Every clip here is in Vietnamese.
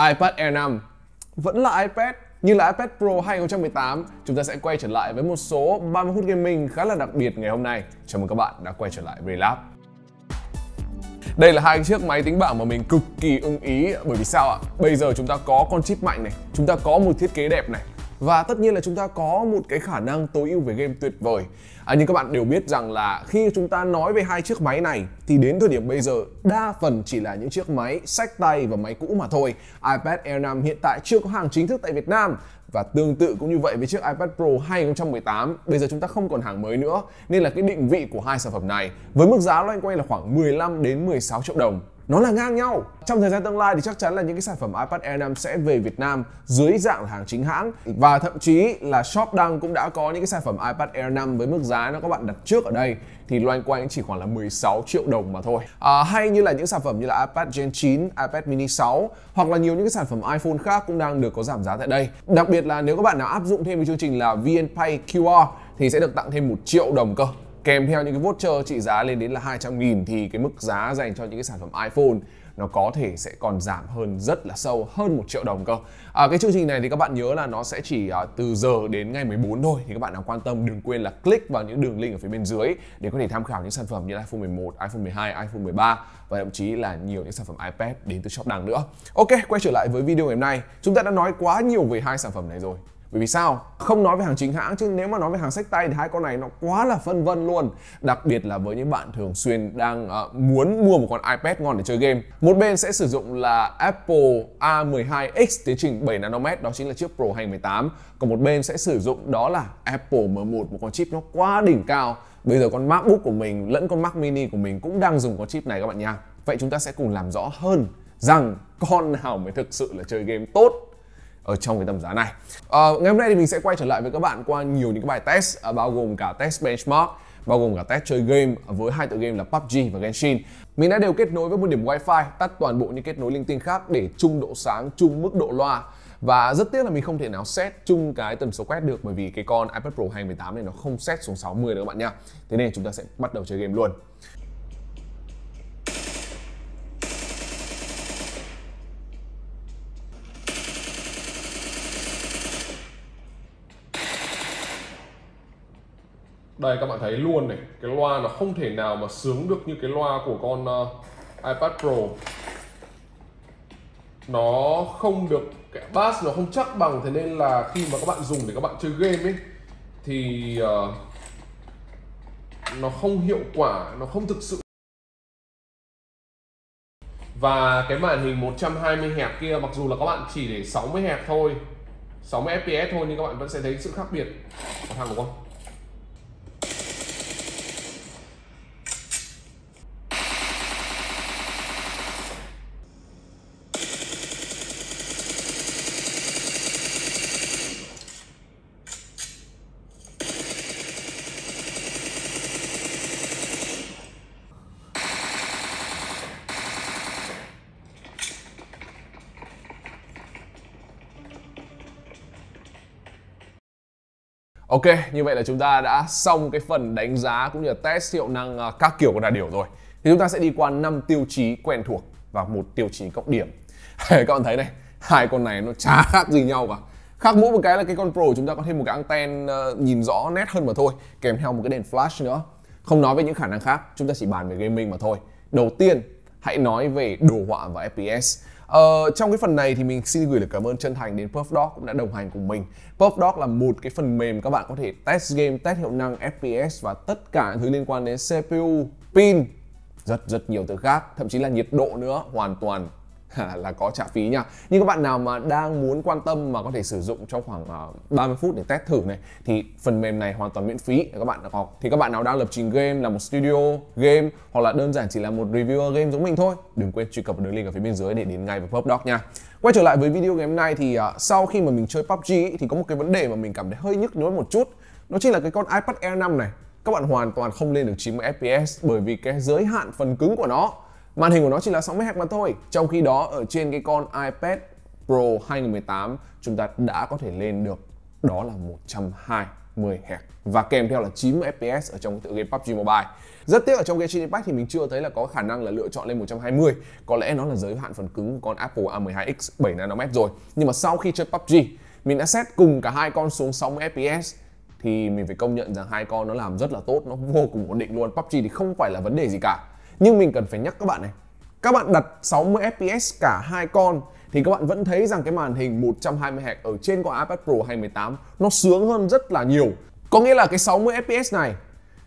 iPad Air 5 vẫn là iPad như là iPad Pro 2018, chúng ta sẽ quay trở lại với một số 30 phút gaming khá là đặc biệt ngày hôm nay. Chào mừng các bạn đã quay trở lại Relab. Đây là hai chiếc máy tính bảng mà mình cực kỳ ưng ý bởi vì sao ạ? Bây giờ chúng ta có con chip mạnh này, chúng ta có một thiết kế đẹp này, và tất nhiên là chúng ta có một cái khả năng tối ưu về game tuyệt vời à, nhưng các bạn đều biết rằng là khi chúng ta nói về hai chiếc máy này thì đến thời điểm bây giờ đa phần chỉ là những chiếc máy sách tay và máy cũ mà thôi iPad Air 5 hiện tại chưa có hàng chính thức tại Việt Nam và tương tự cũng như vậy với chiếc iPad Pro 2018 bây giờ chúng ta không còn hàng mới nữa nên là cái định vị của hai sản phẩm này với mức giá loanh quanh là khoảng 15 đến 16 triệu đồng nó là ngang nhau. Trong thời gian tương lai thì chắc chắn là những cái sản phẩm iPad Air 5 sẽ về Việt Nam dưới dạng là hàng chính hãng và thậm chí là shop đăng cũng đã có những cái sản phẩm iPad Air 5 với mức giá nó các bạn đặt trước ở đây thì loanh quanh chỉ khoảng là 16 triệu đồng mà thôi. À, hay như là những sản phẩm như là iPad Gen 9, iPad Mini 6 hoặc là nhiều những cái sản phẩm iPhone khác cũng đang được có giảm giá tại đây. Đặc biệt là nếu các bạn nào áp dụng thêm cái chương trình là VNPay QR thì sẽ được tặng thêm một triệu đồng cơ kèm theo những cái voucher trị giá lên đến là 200 nghìn thì cái mức giá dành cho những cái sản phẩm iPhone nó có thể sẽ còn giảm hơn rất là sâu hơn một triệu đồng cơ à, cái chương trình này thì các bạn nhớ là nó sẽ chỉ à, từ giờ đến ngày 14 thôi thì các bạn nào quan tâm đừng quên là click vào những đường link ở phía bên dưới để có thể tham khảo những sản phẩm như iPhone 11, iPhone 12, iPhone 13 và thậm chí là nhiều những sản phẩm iPad đến từ shop đằng nữa ok quay trở lại với video ngày hôm nay chúng ta đã nói quá nhiều về hai sản phẩm này rồi bởi vì sao không nói về hàng chính hãng chứ nếu mà nói về hàng sách tay thì hai con này nó quá là phân vân luôn đặc biệt là với những bạn thường xuyên đang uh, muốn mua một con ipad ngon để chơi game một bên sẽ sử dụng là apple a12x tiến trình 7 nanomet đó chính là chiếc pro 2018 còn một bên sẽ sử dụng đó là apple m1 một con chip nó quá đỉnh cao bây giờ con macbook của mình lẫn con mac mini của mình cũng đang dùng con chip này các bạn nha vậy chúng ta sẽ cùng làm rõ hơn rằng con nào mới thực sự là chơi game tốt ở trong cái tầm giá này à, ngày hôm nay thì mình sẽ quay trở lại với các bạn qua nhiều những cái bài test à, bao gồm cả test benchmark bao gồm cả test chơi game với hai tựa game là PUBG và Genshin. Mình đã đều kết nối với một điểm wifi, tắt toàn bộ những kết nối linh tinh khác để chung độ sáng, chung mức độ loa và rất tiếc là mình không thể nào set chung cái tần số quét được bởi vì cái con iPad Pro 2018 này nó không set xuống 60 được các bạn nha. Thế nên chúng ta sẽ bắt đầu chơi game luôn. đây các bạn thấy luôn này cái loa nó không thể nào mà sướng được như cái loa của con uh, iPad Pro nó không được cái bass nó không chắc bằng thế nên là khi mà các bạn dùng để các bạn chơi game ấy thì uh, nó không hiệu quả nó không thực sự và cái màn hình 120 Hz kia mặc dù là các bạn chỉ để 60 Hz thôi 60 FPS thôi nhưng các bạn vẫn sẽ thấy sự khác biệt thằng đúng không? Ok, như vậy là chúng ta đã xong cái phần đánh giá cũng như là test hiệu năng à, các kiểu của đà điểu rồi. Thì chúng ta sẽ đi qua 5 tiêu chí quen thuộc và một tiêu chí cộng điểm. các bạn thấy này, hai con này nó chả khác gì nhau cả. Khác mỗi một cái là cái con Pro chúng ta có thêm một cái anten à, nhìn rõ nét hơn mà thôi, kèm theo một cái đèn flash nữa. Không nói về những khả năng khác, chúng ta chỉ bàn về gaming mà thôi. Đầu tiên, hãy nói về đồ họa và FPS Ờ, trong cái phần này thì mình xin gửi lời cảm ơn chân thành đến Puff cũng đã đồng hành cùng mình. Puff là một cái phần mềm các bạn có thể test game, test hiệu năng FPS và tất cả những thứ liên quan đến CPU, pin, rất rất nhiều thứ khác, thậm chí là nhiệt độ nữa, hoàn toàn là có trả phí nha nhưng các bạn nào mà đang muốn quan tâm mà có thể sử dụng trong khoảng 30 ờ, phút để test thử này thì phần mềm này hoàn toàn miễn phí để các bạn có. thì các bạn nào đang lập trình game là một studio game hoặc là đơn giản chỉ là một reviewer game giống mình thôi đừng quên truy cập đường link ở phía bên dưới để đến ngay với PubDoc nha quay trở lại với video ngày hôm nay thì uh, sau khi mà mình chơi PUBG thì có một cái vấn đề mà mình cảm thấy hơi nhức nhối một chút nó chính là cái con iPad Air 5 này các bạn hoàn toàn không lên được 90 FPS bởi vì cái giới hạn phần cứng của nó Màn hình của nó chỉ là 60 Hz mà thôi. Trong khi đó ở trên cái con iPad Pro 2018 chúng ta đã có thể lên được đó là 120 Hz và kèm theo là 90 FPS ở trong tựa game PUBG Mobile. Rất tiếc ở trong Genshin Impact thì mình chưa thấy là có khả năng là lựa chọn lên 120. Có lẽ nó là giới hạn phần cứng của con Apple A12X 7 nm rồi. Nhưng mà sau khi chơi PUBG, mình đã set cùng cả hai con xuống 60 FPS thì mình phải công nhận rằng hai con nó làm rất là tốt, nó vô cùng ổn định luôn. PUBG thì không phải là vấn đề gì cả nhưng mình cần phải nhắc các bạn này các bạn đặt 60 fps cả hai con thì các bạn vẫn thấy rằng cái màn hình 120 Hz ở trên con iPad Pro 2018 nó sướng hơn rất là nhiều. Có nghĩa là cái 60 fps này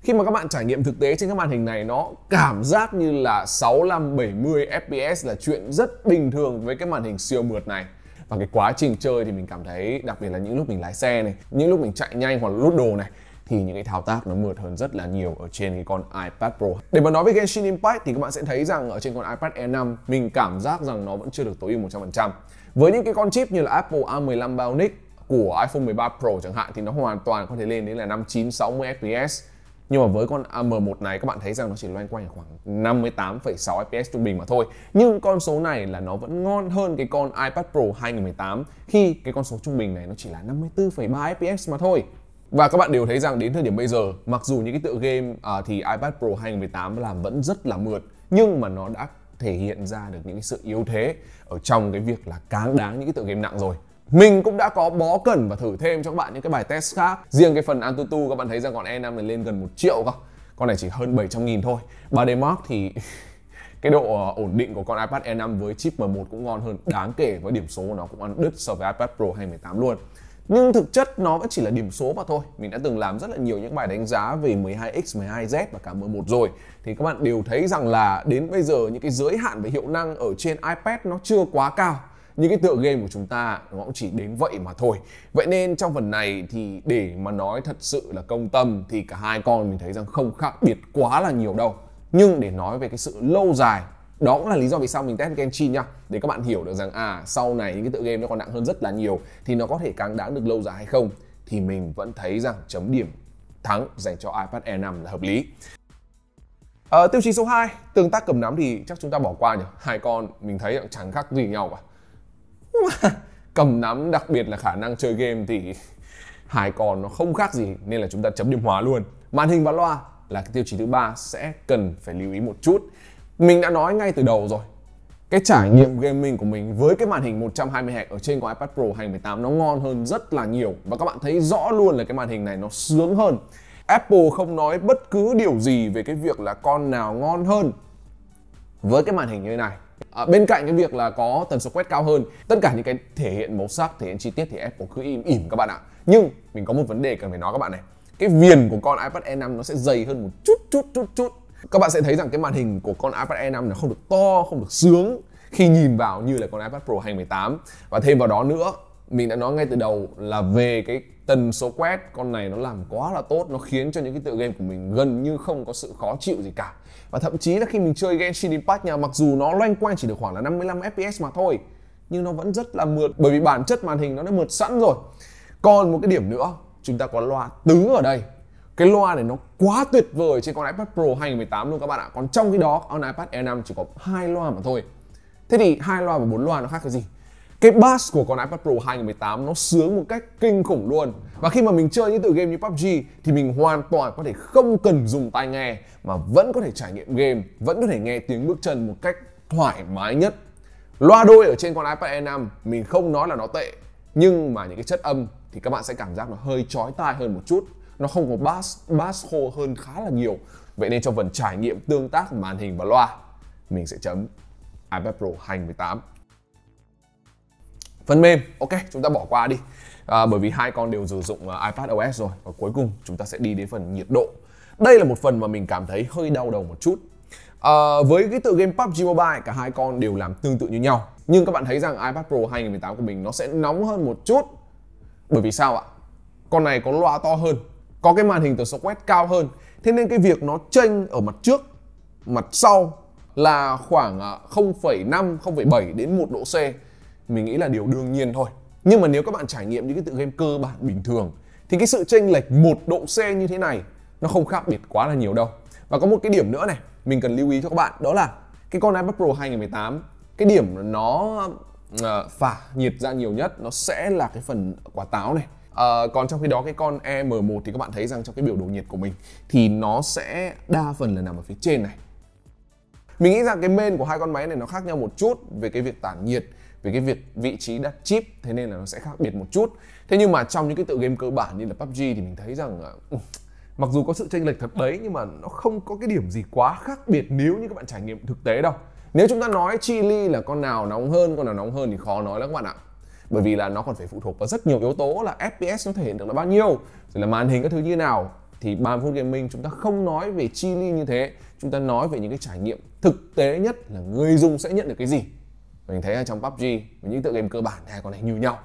khi mà các bạn trải nghiệm thực tế trên các màn hình này nó cảm giác như là 65 70 fps là chuyện rất bình thường với cái màn hình siêu mượt này và cái quá trình chơi thì mình cảm thấy đặc biệt là những lúc mình lái xe này những lúc mình chạy nhanh hoặc là lút đồ này thì những cái thao tác nó mượt hơn rất là nhiều ở trên cái con iPad Pro. Để mà nói về Genshin Impact thì các bạn sẽ thấy rằng ở trên con iPad Air 5 mình cảm giác rằng nó vẫn chưa được tối ưu 100%. Với những cái con chip như là Apple A15 Bionic của iPhone 13 Pro chẳng hạn thì nó hoàn toàn có thể lên đến là 5960 FPS nhưng mà với con M1 này các bạn thấy rằng nó chỉ loanh quanh khoảng 58,6 fps trung bình mà thôi. Nhưng con số này là nó vẫn ngon hơn cái con iPad Pro 2018 khi cái con số trung bình này nó chỉ là 54,3 fps mà thôi và các bạn đều thấy rằng đến thời điểm bây giờ mặc dù những cái tựa game à, thì iPad Pro 2018 làm vẫn rất là mượt nhưng mà nó đã thể hiện ra được những cái sự yếu thế ở trong cái việc là cáng đáng những cái tựa game nặng rồi mình cũng đã có bó cần và thử thêm cho các bạn những cái bài test khác riêng cái phần Antutu các bạn thấy rằng còn E5 này lên gần một triệu cơ con này chỉ hơn 700 nghìn thôi 3D Mark thì cái độ à, ổn định của con iPad E 5 với chip M1 cũng ngon hơn đáng kể với điểm số của nó cũng ăn đứt so với iPad Pro 2018 luôn nhưng thực chất nó vẫn chỉ là điểm số mà thôi mình đã từng làm rất là nhiều những bài đánh giá về 12x 12z và cả m1 rồi thì các bạn đều thấy rằng là đến bây giờ những cái giới hạn về hiệu năng ở trên ipad nó chưa quá cao những cái tựa game của chúng ta nó cũng chỉ đến vậy mà thôi vậy nên trong phần này thì để mà nói thật sự là công tâm thì cả hai con mình thấy rằng không khác biệt quá là nhiều đâu nhưng để nói về cái sự lâu dài đó cũng là lý do vì sao mình test Genshin nha để các bạn hiểu được rằng à sau này những cái tựa game nó còn nặng hơn rất là nhiều thì nó có thể càng đáng được lâu dài hay không thì mình vẫn thấy rằng chấm điểm thắng dành cho iPad Air 5 là hợp lý à, tiêu chí số 2 tương tác cầm nắm thì chắc chúng ta bỏ qua nhỉ hai con mình thấy chẳng khác gì nhau cả cầm nắm đặc biệt là khả năng chơi game thì hai con nó không khác gì nên là chúng ta chấm điểm hóa luôn màn hình và loa là cái tiêu chí thứ ba sẽ cần phải lưu ý một chút mình đã nói ngay từ đầu rồi cái trải nghiệm gaming của mình với cái màn hình 120 Hz ở trên của iPad Pro 2018 nó ngon hơn rất là nhiều và các bạn thấy rõ luôn là cái màn hình này nó sướng hơn. Apple không nói bất cứ điều gì về cái việc là con nào ngon hơn với cái màn hình như thế này. À, bên cạnh cái việc là có tần số quét cao hơn, tất cả những cái thể hiện màu sắc, thể hiện chi tiết thì Apple cứ im ỉm các bạn ạ. Nhưng mình có một vấn đề cần phải nói các bạn này. Cái viền của con iPad Air e 5 nó sẽ dày hơn một chút chút chút chút các bạn sẽ thấy rằng cái màn hình của con iPad Air 5 nó không được to không được sướng khi nhìn vào như là con iPad Pro 2018 và thêm vào đó nữa mình đã nói ngay từ đầu là về cái tần số quét con này nó làm quá là tốt nó khiến cho những cái tựa game của mình gần như không có sự khó chịu gì cả và thậm chí là khi mình chơi Genshin Impact nha mặc dù nó loanh quanh chỉ được khoảng là 55 fps mà thôi nhưng nó vẫn rất là mượt bởi vì bản chất màn hình nó đã mượt sẵn rồi còn một cái điểm nữa chúng ta có loa tứ ở đây cái loa này nó quá tuyệt vời trên con iPad Pro 2018 luôn các bạn ạ còn trong khi đó con iPad Air 5 chỉ có hai loa mà thôi thế thì hai loa và bốn loa nó khác cái gì cái bass của con iPad Pro 2018 nó sướng một cách kinh khủng luôn Và khi mà mình chơi những tựa game như PUBG thì mình hoàn toàn có thể không cần dùng tai nghe Mà vẫn có thể trải nghiệm game, vẫn có thể nghe tiếng bước chân một cách thoải mái nhất Loa đôi ở trên con iPad Air 5 mình không nói là nó tệ Nhưng mà những cái chất âm thì các bạn sẽ cảm giác nó hơi chói tai hơn một chút nó không có bass bass khô hơn khá là nhiều vậy nên trong phần trải nghiệm tương tác màn hình và loa mình sẽ chấm iPad Pro 2018 phần mềm ok chúng ta bỏ qua đi à, bởi vì hai con đều sử dụng à, iPad OS rồi và cuối cùng chúng ta sẽ đi đến phần nhiệt độ đây là một phần mà mình cảm thấy hơi đau đầu một chút à, với cái tựa game PUBG Mobile cả hai con đều làm tương tự như nhau nhưng các bạn thấy rằng iPad Pro 2018 của mình nó sẽ nóng hơn một chút bởi vì sao ạ con này có loa to hơn có cái màn hình tần số quét cao hơn thế nên cái việc nó chênh ở mặt trước mặt sau là khoảng 0,5 à, 0,7 đến 1 độ C mình nghĩ là điều đương nhiên thôi nhưng mà nếu các bạn trải nghiệm những cái tựa game cơ bản bình thường thì cái sự chênh lệch một độ C như thế này nó không khác biệt quá là nhiều đâu và có một cái điểm nữa này mình cần lưu ý cho các bạn đó là cái con iPad Pro 2018 cái điểm nó à, phả nhiệt ra nhiều nhất nó sẽ là cái phần quả táo này à, còn trong khi đó cái con EM1 thì các bạn thấy rằng trong cái biểu đồ nhiệt của mình thì nó sẽ đa phần là nằm ở phía trên này mình nghĩ rằng cái main của hai con máy này nó khác nhau một chút về cái việc tản nhiệt về cái việc vị trí đặt chip thế nên là nó sẽ khác biệt một chút thế nhưng mà trong những cái tựa game cơ bản như là PUBG thì mình thấy rằng ừ, mặc dù có sự chênh lệch thật đấy nhưng mà nó không có cái điểm gì quá khác biệt nếu như các bạn trải nghiệm thực tế đâu nếu chúng ta nói chili là con nào nóng hơn con nào nóng hơn thì khó nói lắm các bạn ạ bởi vì là nó còn phải phụ thuộc vào rất nhiều yếu tố là fps nó thể hiện được là bao nhiêu rồi là màn hình các thứ như nào thì 30 phút gaming chúng ta không nói về chi ly như thế chúng ta nói về những cái trải nghiệm thực tế nhất là người dùng sẽ nhận được cái gì mình thấy là trong PUBG với những tựa game cơ bản này còn này như nhau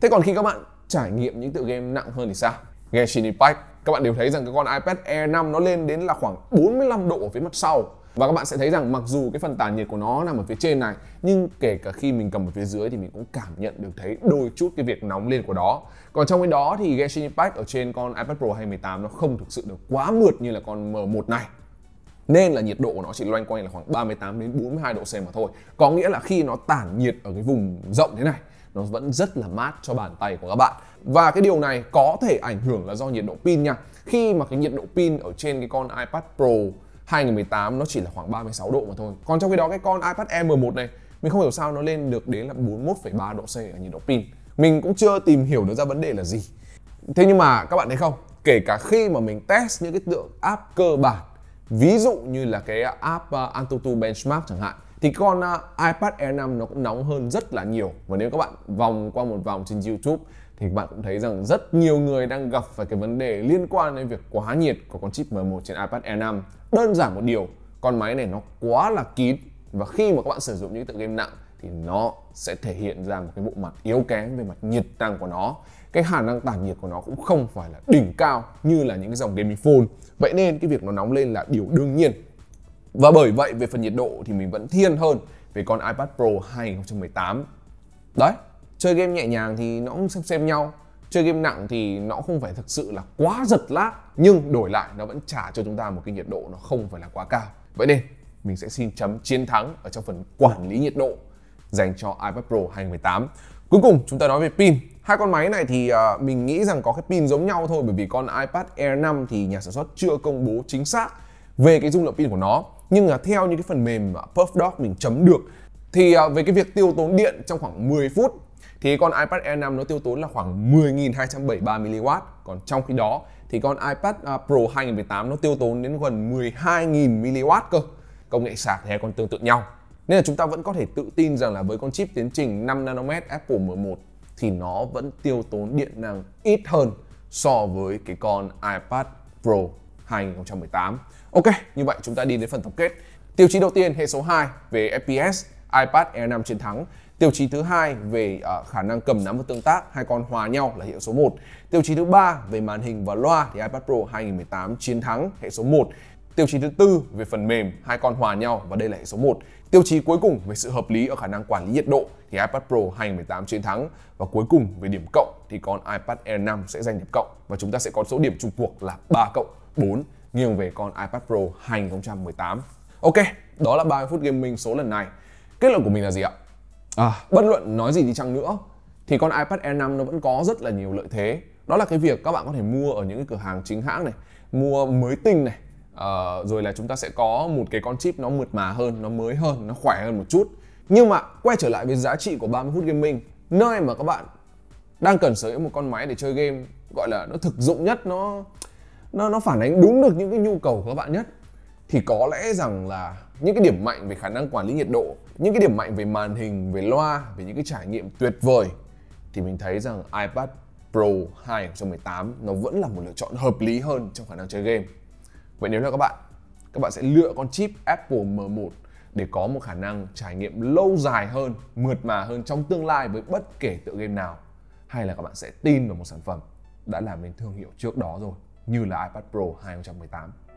thế còn khi các bạn trải nghiệm những tựa game nặng hơn thì sao Genshin Impact các bạn đều thấy rằng cái con iPad Air 5 nó lên đến là khoảng 45 độ ở phía mặt sau và các bạn sẽ thấy rằng mặc dù cái phần tản nhiệt của nó nằm ở phía trên này nhưng kể cả khi mình cầm ở phía dưới thì mình cũng cảm nhận được thấy đôi chút cái việc nóng lên của đó còn trong cái đó thì Genshin Impact ở trên con iPad Pro 2018 nó không thực sự được quá mượt như là con M1 này nên là nhiệt độ của nó chỉ loanh quanh là khoảng 38 đến 42 độ C mà thôi. Có nghĩa là khi nó tản nhiệt ở cái vùng rộng thế này nó vẫn rất là mát cho bàn tay của các bạn. Và cái điều này có thể ảnh hưởng là do nhiệt độ pin nha. Khi mà cái nhiệt độ pin ở trên cái con iPad Pro 2018 nó chỉ là khoảng 36 độ mà thôi còn trong khi đó cái con iPad Air 11 này mình không hiểu sao nó lên được đến là 41,3 độ C ở nhiệt độ pin mình cũng chưa tìm hiểu được ra vấn đề là gì thế nhưng mà các bạn thấy không kể cả khi mà mình test những cái tượng app cơ bản ví dụ như là cái à, app à, Antutu Benchmark chẳng hạn thì con à, iPad Air 5 nó cũng nóng hơn rất là nhiều và nếu các bạn vòng qua một vòng trên YouTube thì bạn cũng thấy rằng rất nhiều người đang gặp phải cái vấn đề liên quan đến việc quá nhiệt của con chip M1 trên iPad Air 5. Đơn giản một điều, con máy này nó quá là kín và khi mà các bạn sử dụng những tựa game nặng thì nó sẽ thể hiện ra một cái bộ mặt yếu kém về mặt nhiệt năng của nó cái khả năng tản nhiệt của nó cũng không phải là đỉnh cao như là những cái dòng gaming phone vậy nên cái việc nó nóng lên là điều đương nhiên và bởi vậy về phần nhiệt độ thì mình vẫn thiên hơn về con iPad Pro 2018 đấy chơi game nhẹ nhàng thì nó cũng xem xem nhau chơi game nặng thì nó không phải thực sự là quá giật lát nhưng đổi lại nó vẫn trả cho chúng ta một cái nhiệt độ nó không phải là quá cao vậy nên mình sẽ xin chấm chiến thắng ở trong phần quản lý nhiệt độ dành cho iPad Pro 2018 cuối cùng chúng ta nói về pin hai con máy này thì uh, mình nghĩ rằng có cái pin giống nhau thôi bởi vì con iPad Air 5 thì nhà sản xuất chưa công bố chính xác về cái dung lượng pin của nó nhưng là theo những cái phần mềm PerfDoc mình chấm được thì uh, về cái việc tiêu tốn điện trong khoảng 10 phút thì con iPad Air 5 nó tiêu tốn là khoảng 10.273 mW còn trong khi đó thì con iPad à, Pro 2018 nó tiêu tốn đến gần 12.000 mW cơ công nghệ sạc thì còn tương tự nhau nên là chúng ta vẫn có thể tự tin rằng là với con chip tiến trình 5 nanomet Apple M1 thì nó vẫn tiêu tốn điện năng ít hơn so với cái con iPad Pro 2018. Ok, như vậy chúng ta đi đến phần tổng kết. Tiêu chí đầu tiên, hệ số 2 về FPS, iPad Air 5 chiến thắng Tiêu chí thứ hai về uh, khả năng cầm nắm và tương tác, hai con hòa nhau là hiệu số 1. Tiêu chí thứ ba về màn hình và loa thì iPad Pro 2018 chiến thắng hệ số 1. Tiêu chí thứ tư về phần mềm, hai con hòa nhau và đây là hệ số 1. Tiêu chí cuối cùng về sự hợp lý ở khả năng quản lý nhiệt độ thì iPad Pro 2018 chiến thắng và cuối cùng về điểm cộng thì con iPad Air 5 sẽ giành điểm cộng và chúng ta sẽ có số điểm chung cuộc là 3 cộng 4 nghiêng về con iPad Pro 2018. Ok, đó là 30 phút gaming số lần này. Kết luận của mình là gì ạ? à. bất luận nói gì thì chăng nữa thì con iPad Air 5 nó vẫn có rất là nhiều lợi thế đó là cái việc các bạn có thể mua ở những cái cửa hàng chính hãng này mua mới tinh này uh, rồi là chúng ta sẽ có một cái con chip nó mượt mà hơn nó mới hơn nó khỏe hơn một chút nhưng mà quay trở lại với giá trị của 30 phút gaming nơi mà các bạn đang cần sở hữu một con máy để chơi game gọi là nó thực dụng nhất nó nó nó phản ánh đúng được những cái nhu cầu của các bạn nhất thì có lẽ rằng là những cái điểm mạnh về khả năng quản lý nhiệt độ những cái điểm mạnh về màn hình về loa về những cái trải nghiệm tuyệt vời thì mình thấy rằng iPad Pro 2018 nó vẫn là một lựa chọn hợp lý hơn trong khả năng chơi game. Vậy nếu là các bạn, các bạn sẽ lựa con chip Apple M1 để có một khả năng trải nghiệm lâu dài hơn, mượt mà hơn trong tương lai với bất kể tựa game nào hay là các bạn sẽ tin vào một sản phẩm đã làm nên thương hiệu trước đó rồi như là iPad Pro 2018.